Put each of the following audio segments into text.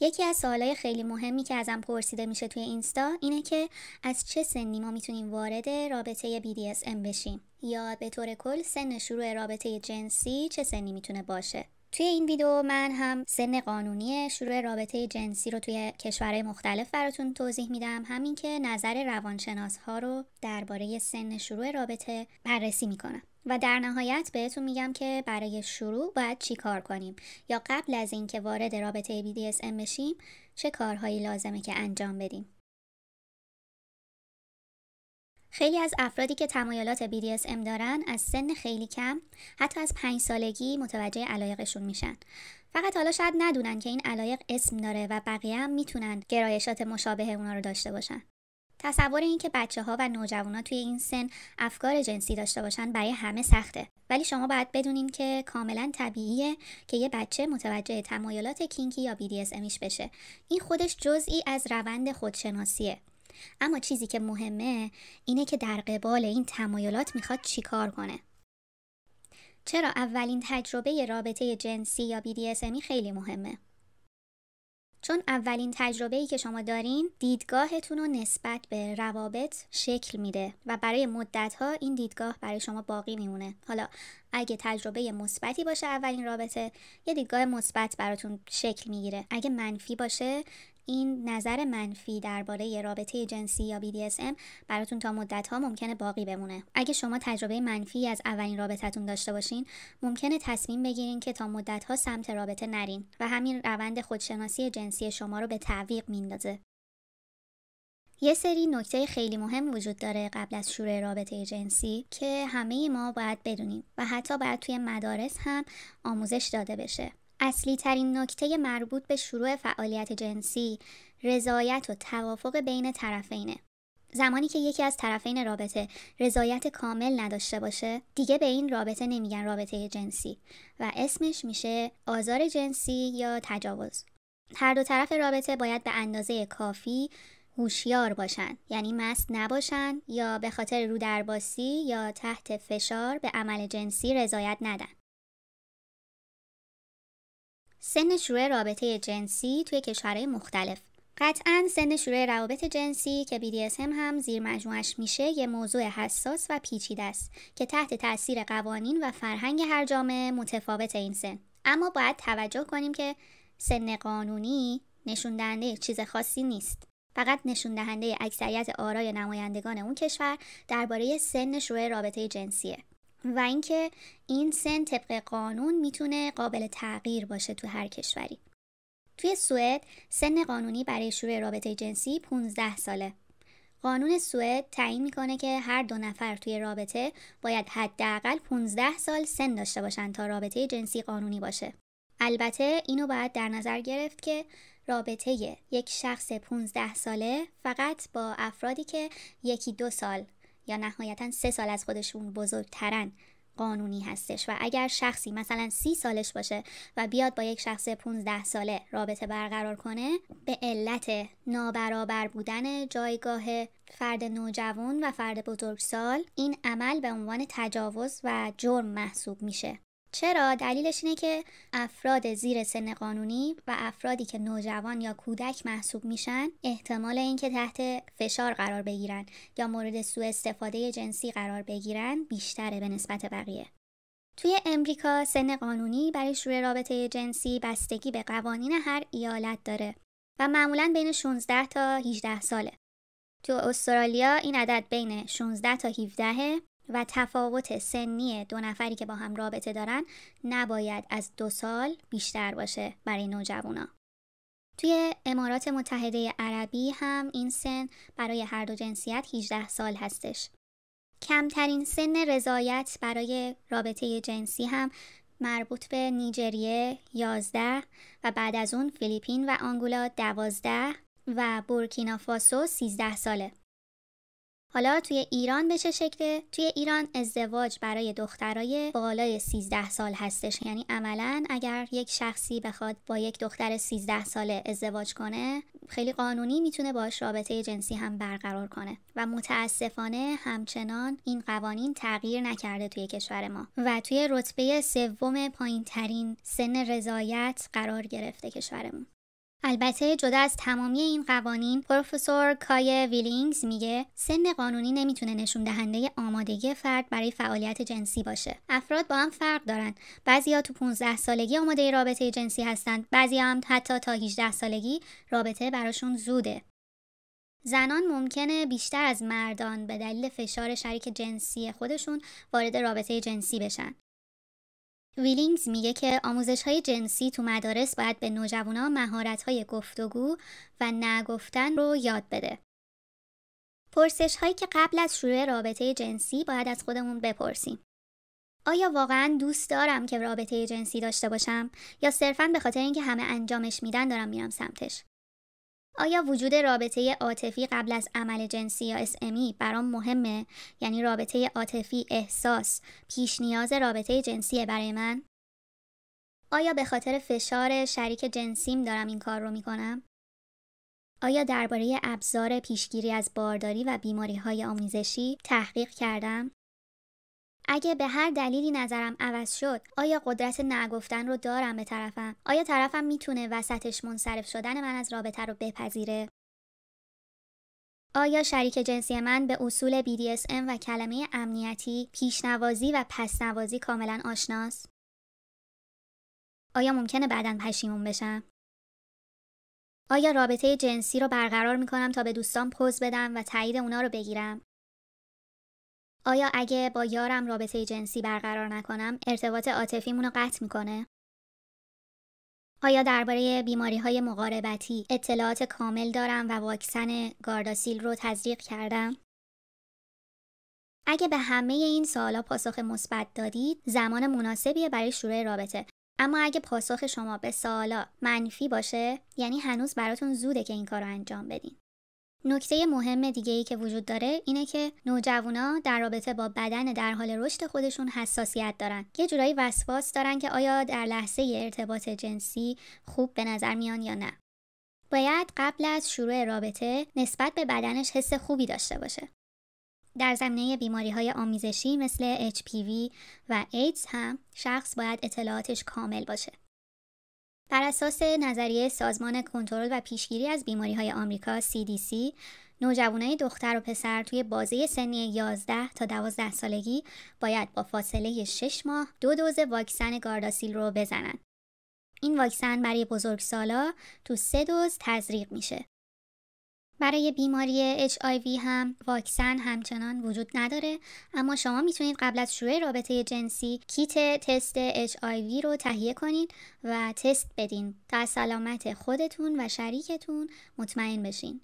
یکی از سوالای خیلی مهمی که ازم پرسیده میشه توی اینستا اینه که از چه سنی ما میتونیم وارد رابطه BDSM بشیم یا به طور کل سن شروع رابطه جنسی چه سنی میتونه باشه توی این ویدیو من هم سن قانونی شروع رابطه جنسی رو توی کشورهای مختلف براتون توضیح میدم همین که نظر روانشناس ها رو درباره سن شروع رابطه بررسی میکنم و در نهایت بهتون میگم که برای شروع باید چی کار کنیم یا قبل از اینکه وارد رابطه BDSM بشیم چه کارهایی لازمه که انجام بدیم خیلی از افرادی که تمایلات BDSM دارن از سن خیلی کم حتی از پنج سالگی متوجه علایقشون میشن فقط حالا شاید ندونن که این علایق اسم داره و بقیه هم میتونن گرایشات مشابه اونا رو داشته باشن تصور این که بچه ها و نوجوانا توی این سن افکار جنسی داشته باشن برای همه سخته ولی شما باید بدونین که کاملا طبیعیه که یه بچه متوجه تمایلات کینکی یا BDSMش بشه این خودش جزئی از روند خودشناسیه اما چیزی که مهمه اینه که در قبال این تمایلات میخواد چیکار کنه چرا اولین تجربه رابطه جنسی یا BDSMی خیلی مهمه چون اولین تجربه‌ای که شما دارین دیدگاهتون رو نسبت به روابط شکل میده و برای مدت‌ها این دیدگاه برای شما باقی میمونه حالا اگه تجربه مثبتی باشه اولین رابطه یه دیدگاه مثبت براتون شکل میگیره اگه منفی باشه این نظر منفی درباره رابطه جنسی یا BDSM براتون تا مدت ها ممکنه باقی بمونه. اگه شما تجربه منفی از اولین رابطتون داشته باشین، ممکنه تصمیم بگیرین که تا مدت ها سمت رابطه نرین و همین روند خودشناسی جنسی شما رو به تعویق میندازه. یه سری نکته خیلی مهم وجود داره قبل از شروع رابطه جنسی که همه ما باید بدونیم و حتی باید توی مدارس هم آموزش داده بشه. اصلی ترین نکته مربوط به شروع فعالیت جنسی رضایت و توافق بین طرفینه. زمانی که یکی از طرفین رابطه رضایت کامل نداشته باشه دیگه به این رابطه نمیگن رابطه جنسی و اسمش میشه آزار جنسی یا تجاوز. هر دو طرف رابطه باید به اندازه کافی هوشیار باشن یعنی مست نباشن یا به خاطر رودرباسی یا تحت فشار به عمل جنسی رضایت ندن. سن شروع رابطه جنسی توی کشورهای مختلف قطعا سن شروع روابط جنسی که BDSM هم زیر مجموعش میشه یه موضوع حساس و پیچیده است که تحت تاثیر قوانین و فرهنگ هر جامعه متفاوت این سن اما باید توجه کنیم که سن قانونی نشون چیز خاصی نیست فقط نشون دهنده اکثریت آرای نمایندگان اون کشور درباره سن شروع رابطه جنسیه و اینکه این سن طبق قانون میتونه قابل تغییر باشه تو هر کشوری توی سوئد سن قانونی برای شروع رابطه جنسی 15 ساله قانون سوئد تعیین میکنه که هر دو نفر توی رابطه باید حداقل 15 سال سن داشته باشن تا رابطه جنسی قانونی باشه البته اینو باید در نظر گرفت که رابطه یک شخص 15 ساله فقط با افرادی که یکی دو سال یا نهایتا سه سال از خودشون بزرگترن قانونی هستش و اگر شخصی مثلا سی سالش باشه و بیاد با یک شخص 15 ساله رابطه برقرار کنه به علت نابرابر بودن جایگاه فرد نوجوان و فرد بزرگسال این عمل به عنوان تجاوز و جرم محسوب میشه چرا دلیلش اینه که افراد زیر سن قانونی و افرادی که نوجوان یا کودک محسوب میشن احتمال اینکه تحت فشار قرار بگیرن یا مورد سوء استفاده جنسی قرار بگیرن بیشتره به نسبت بقیه توی امریکا سن قانونی برای شروع رابطه جنسی بستگی به قوانین هر ایالت داره و معمولا بین 16 تا 18 ساله. تو استرالیا این عدد بین 16 تا 17 و تفاوت سنی دو نفری که با هم رابطه دارن نباید از دو سال بیشتر باشه برای نوجوانا. توی امارات متحده عربی هم این سن برای هر دو جنسیت 18 سال هستش. کمترین سن رضایت برای رابطه جنسی هم مربوط به نیجریه 11 و بعد از اون فیلیپین و آنگولا 12 و بورکینافاسو 13 ساله. حالا توی ایران به چه شکله توی ایران ازدواج برای دخترای بالای 13 سال هستش یعنی عملا اگر یک شخصی بخواد با یک دختر 13 ساله ازدواج کنه خیلی قانونی میتونه باش رابطه جنسی هم برقرار کنه و متاسفانه همچنان این قوانین تغییر نکرده توی کشور ما و توی رتبه سوم پایین ترین سن رضایت قرار گرفته کشورمون البته جدا از تمامی این قوانین پروفسور کای ویلینگز میگه سن قانونی نمیتونه نشون دهنده آمادگی فرد برای فعالیت جنسی باشه افراد با هم فرق دارن بعضیا تو 15 سالگی آماده رابطه جنسی هستند بعضیا هم حتی تا 18 سالگی رابطه براشون زوده زنان ممکنه بیشتر از مردان به دلیل فشار شریک جنسی خودشون وارد رابطه جنسی بشن ویلینگز میگه که آموزش های جنسی تو مدارس باید به نوجوانا مهارت های گفتگو و نگفتن رو یاد بده. پرسش هایی که قبل از شروع رابطه جنسی باید از خودمون بپرسیم. آیا واقعا دوست دارم که رابطه جنسی داشته باشم یا صرفا به خاطر اینکه همه انجامش میدن دارم میرم سمتش؟ آیا وجود رابطه عاطفی قبل از عمل جنسی یا اسمی e برام مهمه؟ یعنی رابطه عاطفی احساس پیش نیاز رابطه جنسی برای من؟ آیا به خاطر فشار شریک جنسیم دارم این کار رو میکنم؟ آیا درباره ابزار پیشگیری از بارداری و بیماری های آموزشی تحقیق کردم؟ اگه به هر دلیلی نظرم عوض شد آیا قدرت نگفتن رو دارم به طرفم آیا طرفم میتونه وسطش منصرف شدن من از رابطه رو بپذیره آیا شریک جنسی من به اصول BDSM و کلمه امنیتی، پیشنوازی و پسنوازی کاملا آشناست؟ آیا ممکنه بعدا پشیمون بشم؟ آیا رابطه جنسی رو برقرار میکنم تا به دوستان پوز بدم و تایید اونا رو بگیرم؟ آیا اگه با یارم رابطه جنسی برقرار نکنم ارتباط عاطفیمون رو قطع میکنه؟ آیا درباره بیماری های مقاربتی اطلاعات کامل دارم و واکسن گارداسیل رو تزریق کردم؟ اگه به همه این سوالا پاسخ مثبت دادید، زمان مناسبیه برای شروع رابطه. اما اگه پاسخ شما به سوالا منفی باشه، یعنی هنوز براتون زوده که این کار رو انجام بدین. نکته مهم دیگه ای که وجود داره اینه که نوجوانا در رابطه با بدن در حال رشد خودشون حساسیت دارن. یه جورایی وسواس دارن که آیا در لحظه ارتباط جنسی خوب به نظر میان یا نه. باید قبل از شروع رابطه نسبت به بدنش حس خوبی داشته باشه. در زمینه بیماری های آمیزشی مثل HPV و AIDS هم شخص باید اطلاعاتش کامل باشه. بر اساس نظریه سازمان کنترل و پیشگیری از بیماری های آمریکا CDC نوجوانای دختر و پسر توی بازه سنی 11 تا 12 سالگی باید با فاصله 6 ماه دو دوز واکسن گارداسیل رو بزنن. این واکسن برای بزرگسالا تو سه دوز تزریق میشه برای بیماری HIV هم واکسن همچنان وجود نداره اما شما میتونید قبل از شروع رابطه جنسی کیت تست HIV رو تهیه کنید و تست بدین تا سلامت خودتون و شریکتون مطمئن بشین.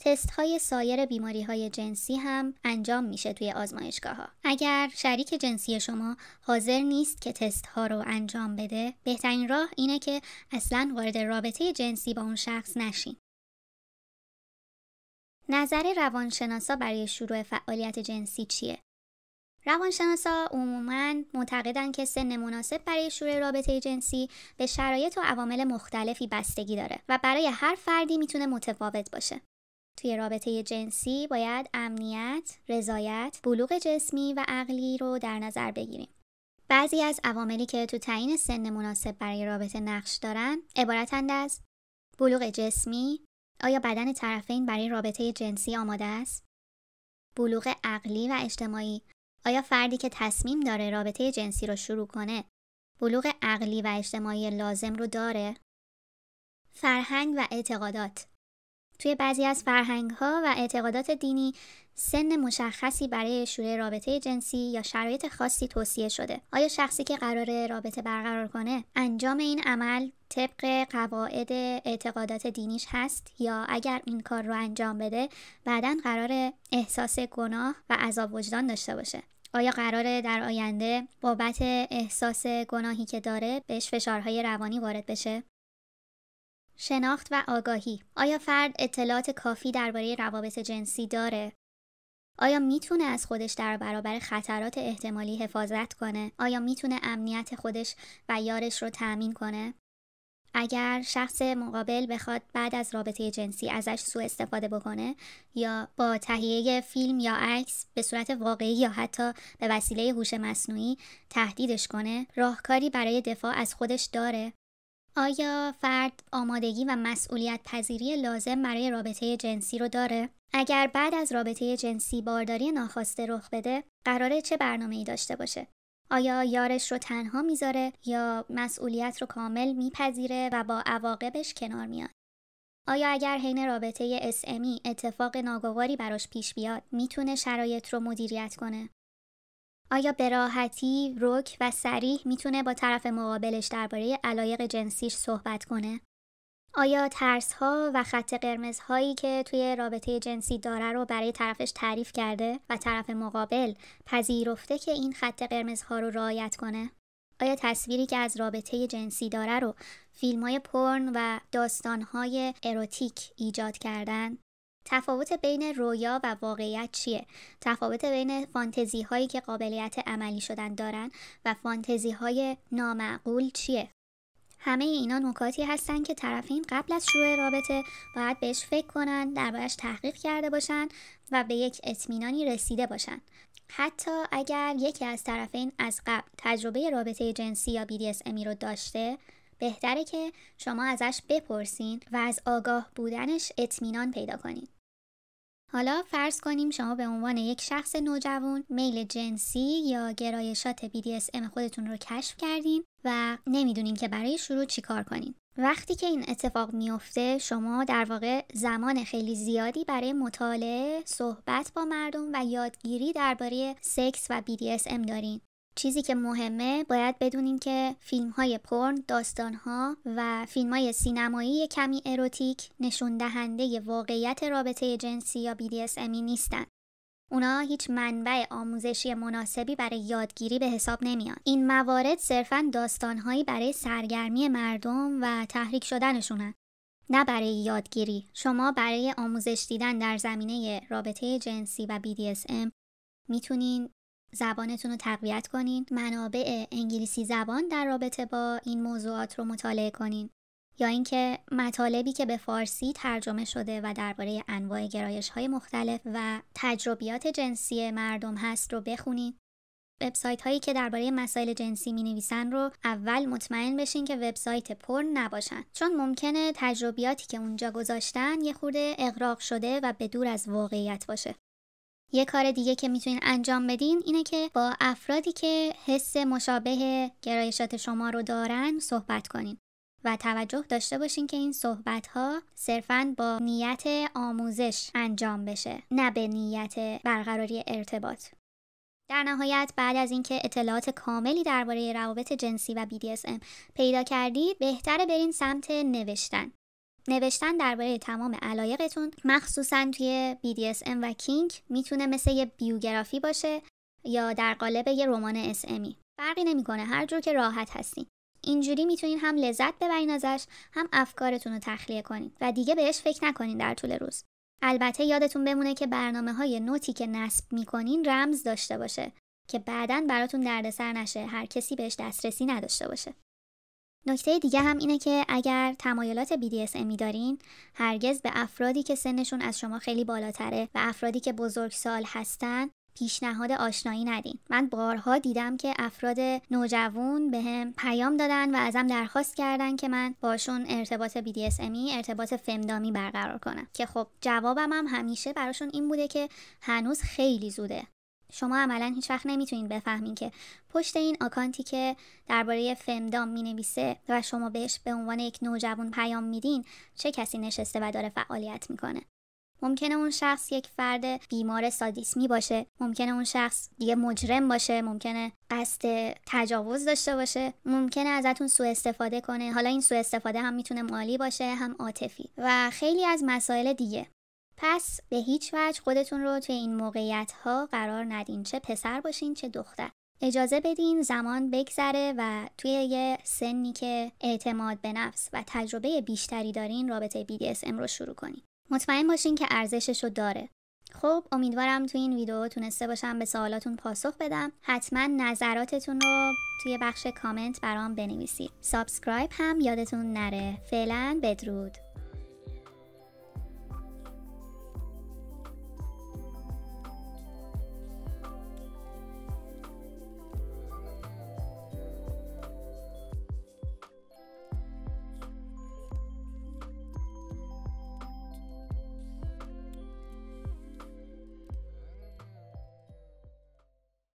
تست های سایر بیماری های جنسی هم انجام میشه توی آزمایشگاه ها. اگر شریک جنسی شما حاضر نیست که تست ها رو انجام بده، بهترین راه اینه که اصلا وارد رابطه جنسی با اون شخص نشین. نظر روانشناسا برای شروع فعالیت جنسی چیه؟ روانشناسا عموما معتقدند که سن مناسب برای شروع رابطه جنسی به شرایط و عوامل مختلفی بستگی داره و برای هر فردی میتونه متفاوت باشه. توی رابطه جنسی باید امنیت، رضایت، بلوغ جسمی و عقلی رو در نظر بگیریم. بعضی از عواملی که تو تعیین سن مناسب برای رابطه نقش دارن عبارتند از بلوغ جسمی، آیا بدن طرفین برای رابطه جنسی آماده است؟ بلوغ عقلی و اجتماعی آیا فردی که تصمیم داره رابطه جنسی رو شروع کنه بلوغ عقلی و اجتماعی لازم رو داره؟ فرهنگ و اعتقادات توی بعضی از فرهنگ ها و اعتقادات دینی سن مشخصی برای شروع رابطه جنسی یا شرایط خاصی توصیه شده. آیا شخصی که قرار رابطه برقرار کنه انجام این عمل طبق قواعد اعتقادات دینیش هست یا اگر این کار رو انجام بده بعدا قرار احساس گناه و عذاب وجدان داشته باشه؟ آیا قرار در آینده بابت احساس گناهی که داره بهش فشارهای روانی وارد بشه؟ شناخت و آگاهی آیا فرد اطلاعات کافی درباره روابط جنسی داره آیا میتونه از خودش در برابر خطرات احتمالی حفاظت کنه آیا میتونه امنیت خودش و یارش رو تأمین کنه اگر شخص مقابل بخواد بعد از رابطه جنسی ازش سوء استفاده بکنه یا با تهیه فیلم یا عکس به صورت واقعی یا حتی به وسیله هوش مصنوعی تهدیدش کنه راهکاری برای دفاع از خودش داره آیا فرد آمادگی و مسئولیت پذیری لازم برای رابطه جنسی رو داره؟ اگر بعد از رابطه جنسی بارداری ناخواسته رخ بده، قراره چه برنامه ای داشته باشه؟ آیا یارش رو تنها میذاره یا مسئولیت رو کامل میپذیره و با عواقبش کنار میاد؟ آیا اگر حین رابطه SME اتفاق ناگواری براش پیش بیاد میتونه شرایط رو مدیریت کنه؟ آیا به راحتی، رک و سریح میتونه با طرف مقابلش درباره علایق جنسیش صحبت کنه؟ آیا ترس ها و خط قرمز هایی که توی رابطه جنسی داره رو برای طرفش تعریف کرده و طرف مقابل پذیرفته که این خط قرمز ها رو رعایت کنه؟ آیا تصویری که از رابطه جنسی داره رو فیلم های پرن و داستان های اروتیک ایجاد کردن؟ تفاوت بین رویا و واقعیت چیه تفاوت بین فانتزی هایی که قابلیت عملی شدن دارن و فانتزی های نامعقول چیه همه اینا نکاتی هستن که طرفین قبل از شروع رابطه باید بهش فکر کنن دربارش تحقیق کرده باشن و به یک اطمینانی رسیده باشن حتی اگر یکی از طرفین از قبل تجربه رابطه جنسی یا امی رو داشته بهتره که شما ازش بپرسین و از آگاه بودنش اطمینان پیدا کنید حالا فرض کنیم شما به عنوان یک شخص نوجوان میل جنسی یا گرایشات BDSM خودتون رو کشف کردین و نمیدونین که برای شروع چی کار کنین. وقتی که این اتفاق میفته شما در واقع زمان خیلی زیادی برای مطالعه، صحبت با مردم و یادگیری درباره سکس و BDSM دارین چیزی که مهمه باید بدونیم که فیلم های پرن، داستان ها و فیلم های سینمایی کمی اروتیک نشون دهنده واقعیت رابطه جنسی یا BDSM نیستن. اونا هیچ منبع آموزشی مناسبی برای یادگیری به حساب نمیان. این موارد صرفا داستانهایی برای سرگرمی مردم و تحریک شدنشونن. نه برای یادگیری. شما برای آموزش دیدن در زمینه رابطه جنسی و BDSM میتونین زبانتون رو تقویت کنین منابع انگلیسی زبان در رابطه با این موضوعات رو مطالعه کنین یا اینکه مطالبی که به فارسی ترجمه شده و درباره انواع گرایش های مختلف و تجربیات جنسی مردم هست رو بخونین وبسایت هایی که درباره مسائل جنسی می نویسن رو اول مطمئن بشین که وبسایت پر نباشن چون ممکنه تجربیاتی که اونجا گذاشتن یه خورده اغراق شده و به دور از واقعیت باشه یه کار دیگه که میتونین انجام بدین اینه که با افرادی که حس مشابه گرایشات شما رو دارن صحبت کنین و توجه داشته باشین که این صحبت ها صرفا با نیت آموزش انجام بشه نه به نیت برقراری ارتباط در نهایت بعد از اینکه اطلاعات کاملی درباره روابط جنسی و BDSM پیدا کردید بهتره برین سمت نوشتن نوشتن درباره تمام علایقتون مخصوصا توی BDSM و کینگ میتونه مثل یه بیوگرافی باشه یا در قالب یه رمان امی e. فرقی نمیکنه هر جور که راحت هستین اینجوری میتونین هم لذت ببرین ازش هم افکارتون رو تخلیه کنین و دیگه بهش فکر نکنین در طول روز البته یادتون بمونه که برنامه های نوتی که نصب میکنین رمز داشته باشه که بعدا براتون دردسر نشه هر کسی بهش دسترسی نداشته باشه نکته دیگه هم اینه که اگر تمایلات امی دارین هرگز به افرادی که سنشون از شما خیلی بالاتره و افرادی که بزرگسال هستن پیشنهاد آشنایی ندین من بارها دیدم که افراد نوجوون به هم پیام دادن و ازم درخواست کردن که من باشون ارتباط امی ارتباط فمدامی برقرار کنم که خب جوابم هم همیشه براشون این بوده که هنوز خیلی زوده شما عملا هیچ وقت نمیتونید بفهمین که پشت این آکانتی که درباره فمدام مینویسه و شما بهش به عنوان یک نوجوان پیام میدین چه کسی نشسته و داره فعالیت میکنه ممکنه اون شخص یک فرد بیمار سادیسمی باشه ممکنه اون شخص دیگه مجرم باشه ممکنه قصد تجاوز داشته باشه ممکنه ازتون سوء استفاده کنه حالا این سوء استفاده هم میتونه مالی باشه هم عاطفی و خیلی از مسائل دیگه پس به هیچ وجه خودتون رو توی این موقعیت ها قرار ندین چه پسر باشین چه دختر اجازه بدین زمان بگذره و توی یه سنی که اعتماد به نفس و تجربه بیشتری دارین رابطه BDSM رو شروع کنین مطمئن باشین که ارزشش رو داره خب امیدوارم توی این ویدیو تونسته باشم به سوالاتون پاسخ بدم حتما نظراتتون رو توی بخش کامنت برام بنویسید سابسکرایب هم یادتون نره فعلا بدرود